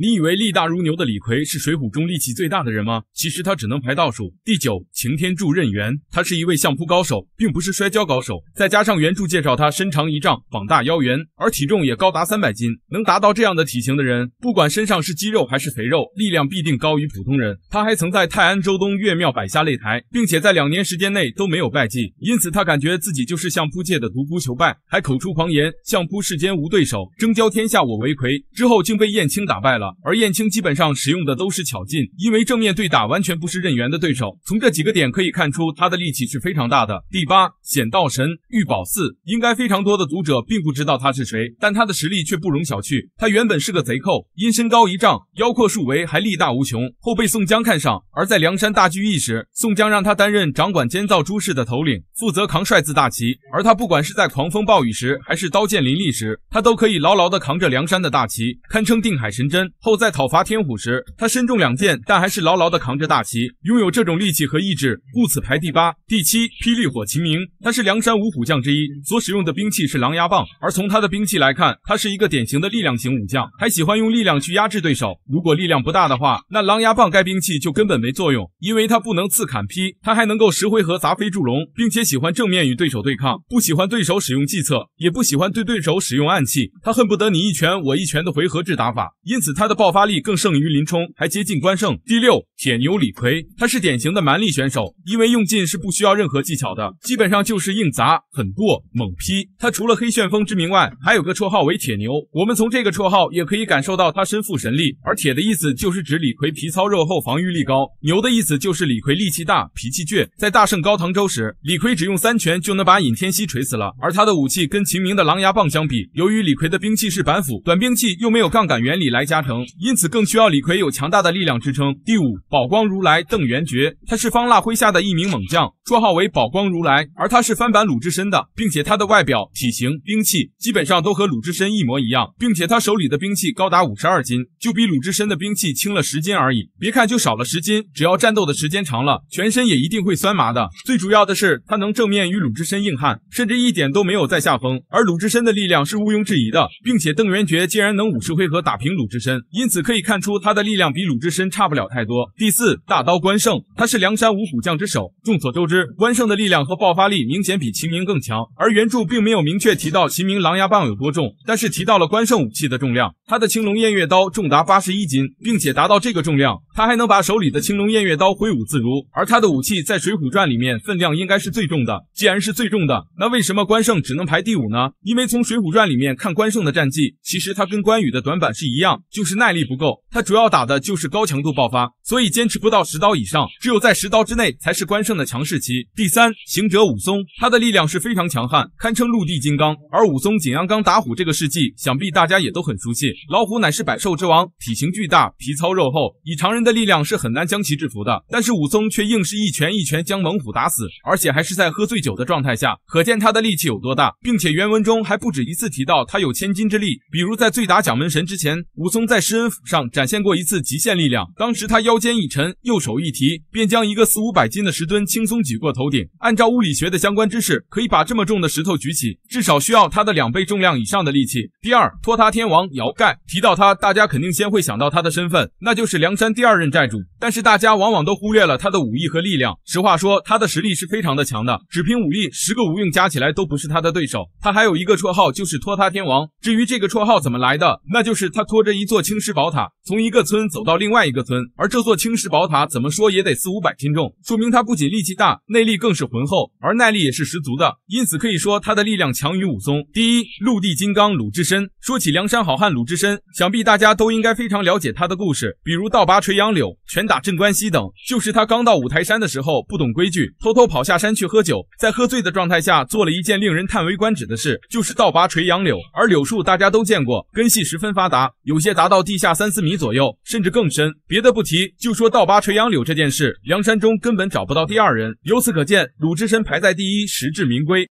你以为力大如牛的李逵是水浒中力气最大的人吗？其实他只能排倒数第九。擎天柱任原，他是一位相扑高手，并不是摔跤高手。再加上原著介绍，他身长一丈，膀大腰圆，而体重也高达三百斤。能达到这样的体型的人，不管身上是肌肉还是肥肉，力量必定高于普通人。他还曾在泰安周东岳庙摆下擂台，并且在两年时间内都没有败绩，因此他感觉自己就是相扑界的独孤求败，还口出狂言：“相扑世间无对手，争交天下我为魁。”之后竟被燕青打败了。而燕青基本上使用的都是巧劲，因为正面对打完全不是任元的对手。从这几个点可以看出，他的力气是非常大的。第八，显道神玉宝寺，应该非常多的读者并不知道他是谁，但他的实力却不容小觑。他原本是个贼寇，因身高一丈，腰阔数围，还力大无穷。后被宋江看上，而在梁山大聚义时，宋江让他担任掌管监造诸事的头领，负责扛帅字大旗。而他不管是在狂风暴雨时，还是刀剑林立时，他都可以牢牢的扛着梁山的大旗，堪称定海神针。后在讨伐天虎时，他身中两箭，但还是牢牢地扛着大旗。拥有这种力气和意志，故此排第八、第七。霹雳火秦明，他是梁山五虎将之一，所使用的兵器是狼牙棒。而从他的兵器来看，他是一个典型的力量型武将，还喜欢用力量去压制对手。如果力量不大的话，那狼牙棒该兵器就根本没作用，因为他不能刺、砍、劈，他还能够十回合砸飞祝融，并且喜欢正面与对手对抗，不喜欢对手使用计策，也不喜欢对对手使用暗器。他恨不得你一拳我一拳的回合制打法，因此他。的爆发力更胜于林冲，还接近关胜。第六，铁牛李逵，他是典型的蛮力选手，因为用劲是不需要任何技巧的，基本上就是硬砸、狠过、猛劈。他除了黑旋风之名外，还有个绰号为铁牛。我们从这个绰号也可以感受到他身负神力。而铁的意思就是指李逵皮糙肉厚，防御力高；牛的意思就是李逵力气大，脾气倔。在大胜高唐州时，李逵只用三拳就能把尹天锡锤死了。而他的武器跟秦明的狼牙棒相比，由于李逵的兵器是板斧，短兵器又没有杠杆原理来加成。因此更需要李逵有强大的力量支撑。第五，宝光如来邓元觉，他是方腊麾下的一名猛将，绰号为宝光如来，而他是翻版鲁智深的，并且他的外表、体型、兵器基本上都和鲁智深一模一样，并且他手里的兵器高达五十二斤，就比鲁智深的兵器轻了十斤而已。别看就少了十斤，只要战斗的时间长了，全身也一定会酸麻的。最主要的是，他能正面与鲁智深硬汉，甚至一点都没有在下风。而鲁智深的力量是毋庸置疑的，并且邓元觉竟然能五十回合打平鲁智深。因此可以看出，他的力量比鲁智深差不了太多。第四，大刀关胜，他是梁山五虎将之首。众所周知，关胜的力量和爆发力明显比秦明更强。而原著并没有明确提到秦明狼牙棒有多重，但是提到了关胜武器的重量。他的青龙偃月刀重达八十一斤，并且达到这个重量。他还能把手里的青龙偃月刀挥舞自如，而他的武器在《水浒传》里面分量应该是最重的。既然是最重的，那为什么关胜只能排第五呢？因为从《水浒传》里面看关胜的战绩，其实他跟关羽的短板是一样，就是耐力不够。他主要打的就是高强度爆发，所以坚持不到十刀以上，只有在十刀之内才是关胜的强势期。第三，行者武松，他的力量是非常强悍，堪称陆地金刚。而武松景阳冈打虎这个事迹，想必大家也都很熟悉。老虎乃是百兽之王，体型巨大，皮糙肉厚，以常人。的力量是很难将其制服的，但是武松却硬是一拳一拳将猛虎打死，而且还是在喝醉酒的状态下，可见他的力气有多大。并且原文中还不止一次提到他有千斤之力，比如在醉打蒋门神之前，武松在施恩府上展现过一次极限力量，当时他腰间一沉，右手一提，便将一个四五百斤的石墩轻松举过头顶。按照物理学的相关知识，可以把这么重的石头举起，至少需要他的两倍重量以上的力气。第二，托塔天王姚盖，提到他，大家肯定先会想到他的身份，那就是梁山第二。任债主，但是大家往往都忽略了他的武艺和力量。实话说，他的实力是非常的强的，只凭武力，十个无用加起来都不是他的对手。他还有一个绰号，就是托塔天王。至于这个绰号怎么来的，那就是他拖着一座青石宝塔。从一个村走到另外一个村，而这座青石宝塔怎么说也得四五百斤重，说明他不仅力气大，内力更是浑厚，而耐力也是十足的，因此可以说他的力量强于武松。第一，陆地金刚鲁智深。说起梁山好汉鲁智深，想必大家都应该非常了解他的故事，比如倒拔垂杨柳、拳打镇关西等。就是他刚到五台山的时候，不懂规矩，偷偷跑下山去喝酒，在喝醉的状态下做了一件令人叹为观止的事，就是倒拔垂杨柳。而柳树大家都见过，根系十分发达，有些达到地下三四米。左右，甚至更深。别的不提，就说倒拔垂杨柳这件事，梁山中根本找不到第二人。由此可见，鲁智深排在第一，实至名归。